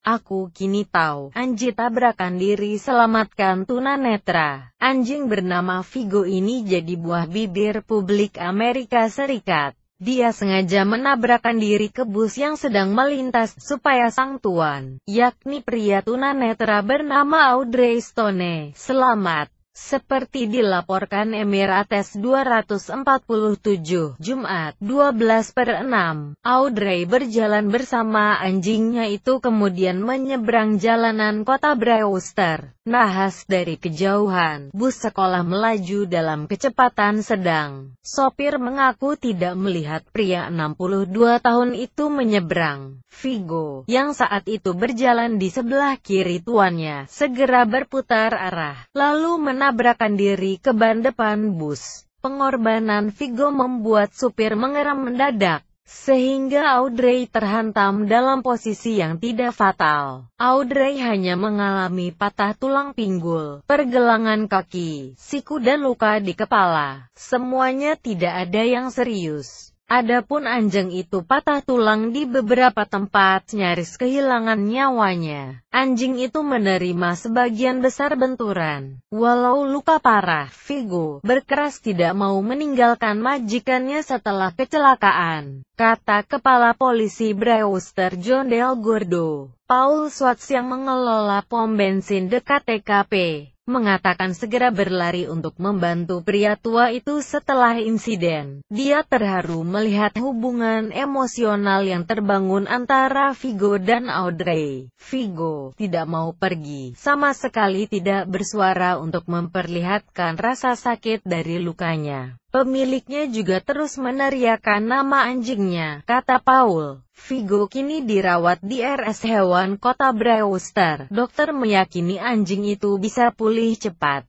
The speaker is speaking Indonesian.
Aku kini tahu, Anji tabrakan diri selamatkan Tuna Netra. Anjing bernama Vigo ini jadi buah bibir publik Amerika Serikat. Dia sengaja menabrakan diri ke bus yang sedang melintas, supaya sang tuan, yakni pria Tuna Netra bernama Audrey Stone, selamat. Seperti dilaporkan Emirates 247, Jumat, 12 per 6, Audrey berjalan bersama anjingnya itu kemudian menyeberang jalanan kota Brewster. Nahas dari kejauhan, bus sekolah melaju dalam kecepatan sedang. Sopir mengaku tidak melihat pria 62 tahun itu menyeberang. Vigo, yang saat itu berjalan di sebelah kiri tuannya, segera berputar arah, lalu menabrak Tabrakan diri ke ban depan bus. Pengorbanan Vigo membuat supir mengeram mendadak sehingga Audrey terhantam dalam posisi yang tidak fatal. Audrey hanya mengalami patah tulang pinggul, pergelangan kaki, siku dan luka di kepala. Semuanya tidak ada yang serius. Adapun anjing itu patah tulang di beberapa tempat, nyaris kehilangan nyawanya. Anjing itu menerima sebagian besar benturan. Walau luka parah, Vigo berkeras tidak mau meninggalkan majikannya setelah kecelakaan, kata kepala polisi Brewster John Del Gordo. Paul Swatz yang mengelola pom bensin dekat TKP mengatakan segera berlari untuk membantu pria tua itu setelah insiden. Dia terharu melihat hubungan emosional yang terbangun antara Vigo dan Audrey. Vigo tidak mau pergi, sama sekali tidak bersuara untuk memperlihatkan rasa sakit dari lukanya. Pemiliknya juga terus meneriakan nama anjingnya, kata Paul. Vigo kini dirawat di RS Hewan Kota Brewster. Dokter meyakini anjing itu bisa pulih cepat.